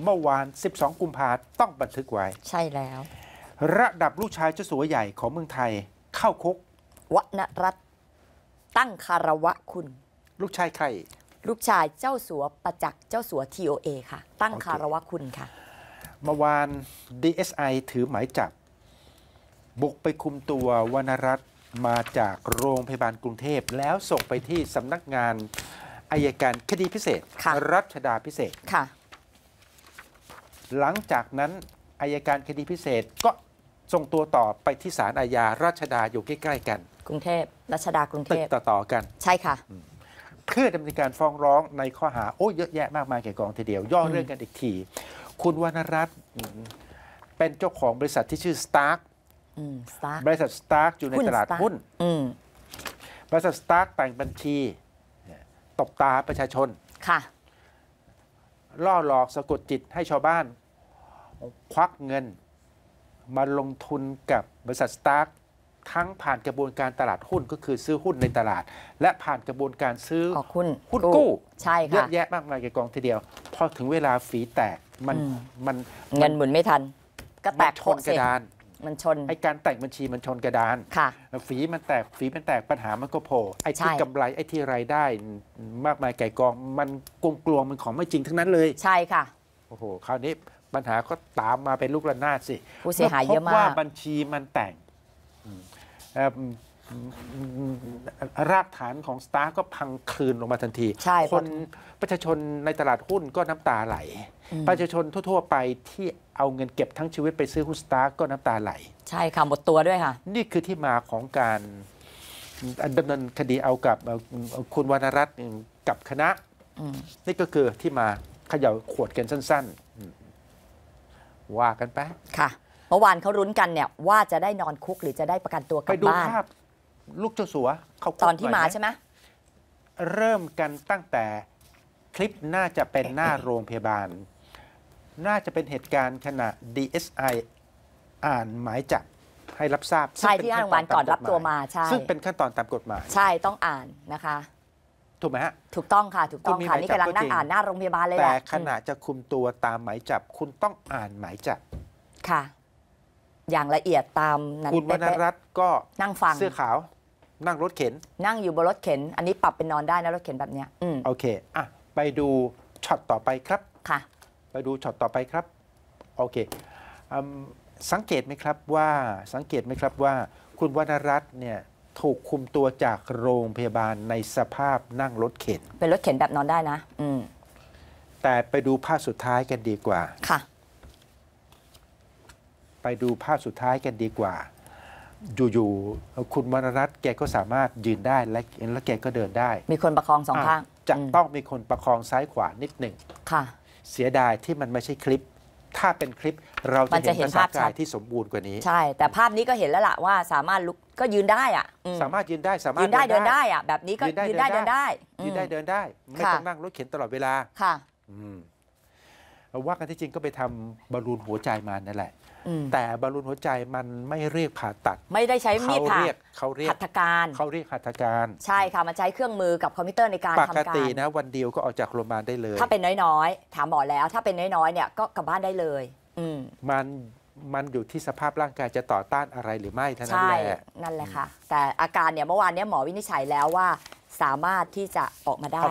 เมื่อวาน 12 กุมภาต้องบันทึกไว้ ใช่แล้ว ระดับลูกชายเจ้าสัวใหญ่ของเมืองไทยเข้าคุกวนรัตตั้งคารวะคุณ ลูกชายใครลูกชายเจ้าสัวประจักษ์เจ้าสัวทีโอเอค่ะ ตั้งคารวะคุณค่ะเมื่อวาน DSI ถือหมายจับบุกไปคุมตัววนรัตมาจากโรงพยาบาลกรุงเทพแล้วส่งไปที่สำนักงานอายการคดีพิเศษรัชดาพิเศษค่ะหลังจากนั้นอายการคดีพิเศษก็ ส่งตัวต่อไปที่ศาลอาญาราชดาอยู่ใกล้ ๆ กันกรุงเทพรัชดากรุงเทพติดต่อกัน ใช่ค่ะเพื่อดำเนินการฟ้องร้องในข้อหาโอ้เยอะแยะมากมายแก่กองทีเดียว ย่อเรื่องกันอีกที คุณวรรณรัตน์เป็นเจ้าของบริษัทที่ชื่อสตาร์บริษัทสตาร์กอยู่ในตลาดหุ้นอบริษัทสตาร์กแต่งบัญชีตบตาประชาชนค่ะล่อหลอกสะกดจิตให้ชาวบ้านควักเงินมาลงทุนกับบริษัทสตาร์ททั้งผ่านกระบวนการตลาดหุ้น ก็คือซื้อหุ้นในตลาด และผ่านกระบวนการซื้ออหุ้นหุ้นกู้ ใช่ค่ะเยอะแยะมากมายกับกองทีเดียวพอถึงเวลาฝีแตกมันมัน เงินหมุนไม่ทัน ก็แตกชนกระดาน มันชนไอการแตกบัญชีมันชนกระดานค่ะฝีมันแตกฝีมันแตกปัญหามันก็โผล่ไอที่กำไรไอที่รายได้มากมายไก่กองมันกลวงกลวงมันของไม่จริงทั้งนั้นเลย ใช่ค่ะ โอ้โหคราวนี้ปัญหาก็ตามมาเป็นลูกระนาดสิผู้เสียหายเยอะมากว่าบัญชีมันแต่ง รากฐานของสตาร์ก็พังคืนลงมาทันที คนประชาชนในตลาดหุ้นก็น้ำตาไหล ประชาชนทั่วๆไปที่เอาเงินเก็บทั้งชีวิตไปซื้อหุ้นสตาร์ก็น้ำตาไหล ใช่ค่ะ หมดตัวด้วยค่ะ นี่คือที่มาของการดำเนินคดีเอากับคุณวรรณรัตน์กับคณะนี่ก็คือที่มาเขย่าขวดกันสั้น ๆว่ากันไปค่ะ เมื่อวานเขารุ้นกันเนี่ย ว่าจะได้นอนคุกหรือจะได้ประกันตัวกลับบ้าน ไปดูภาพลูกเจ้าสัวเขาตอนที่มาใช่ไหมเริ่มกันตั้งแต่คลิปน่าจะเป็นหน้าโรงพยาบาล น่าจะเป็นเหตุการณ์ขณะ DSI อ่านหมายจับให้รับทราบใช่ที่อ่้านรมพยาก่อนรับตัวมาใช่ ซึ่งเป็นขั้นตอนตามกฎหมาย ใช่ต้องอ่านนะคะถูกไหมฮะถูกต้องค่ะถูกต้องค่ะนี่กำลังนั่งอ่านหน้าโรงพยาบาลเลยแหละแต่ขณะจะคุมตัวตามหมายจับ คุณต้องอ่านหมายจับค่ะ อย่างละเอียดตามนั้นคุณวรรณรัตน์ก็นั่งฟังเสื้อขาว นั่งรถเข็น นั่งอยู่บนรถเข็นอันนี้ปรับเป็นนอนได้นะรถเข็นแบบเนี้ยโอเคอ่ะ ไปดูช็อตต่อไปครับค่ะ ไปดูช็อตต่อไปครับโอเคสังเกตไหมครับว่าสังเกตไหมครับว่า คุณวรรณรัตน์เนี่ยถูกคุมตัวจากโรงพยาบาลในสภาพนั่งรถเข็น เป็นรถเข็นแบบนอนได้นะอืมแต่ไปดูภาพสุดท้ายกันดีกว่าค่ะไปดูภาพสุดท้ายกันดีกว่า อยู่ๆ คุณวรรัตน์แกก็สามารถยืนได้และและแกก็เดินได้ มีคนประคองสองข้าง จะต้องมีคนประคองซ้ายขวานิดหนึ่งค่ะ เสียดายที่มันไม่ใช่คลิปถ้าเป็นคลิปเราจะเห็นภาพกายที่สมบูรณ์กว่านี้ ใช่ แต่ภาพนี้ก็เห็นแล้วล่ะ ว่าสามารถลุกก็ยืนได้อ่ะ สามารถยืนได้สามารถยืนได้เดินได้อ่ะ แบบนี้ก็ยืนได้เดินได้ ยืนได้เดินได้ ไม่ต้องนั่งรถเข็นตลอดเวลาค่ะว่ากันที่จริงก็ไปทำบอลลูนหัวใจมันนั่นแหละแต่บอลลูนหัวใจมันไม่เรียกผ่าตัด ไม่ได้ใช้มีดผ่าเขาเรียกหัตถการ เขาเรียกหัตถการใช่ค่ะ มันใช้เครื่องมือกับคอมพิวเตอร์ในการทำการปกตินะวันเดียวก็ออกจากโรงพยาบาลได้เลย ถ้าเป็นน้อยๆ ถามหมอแล้วถ้าเป็นน้อยๆเนี่ยก็กลับบ้านได้เลยมันมันอยู่ที่สภาพร่างกายจะต่อต้านอะไรหรือไม่เท่านั้นแหละนั่นแหละค่ะ แต่อาการเนี่ยเมื่อวานเนี่ยหมอวินิจฉัยแล้วว่าสามารถที่จะออกมาได้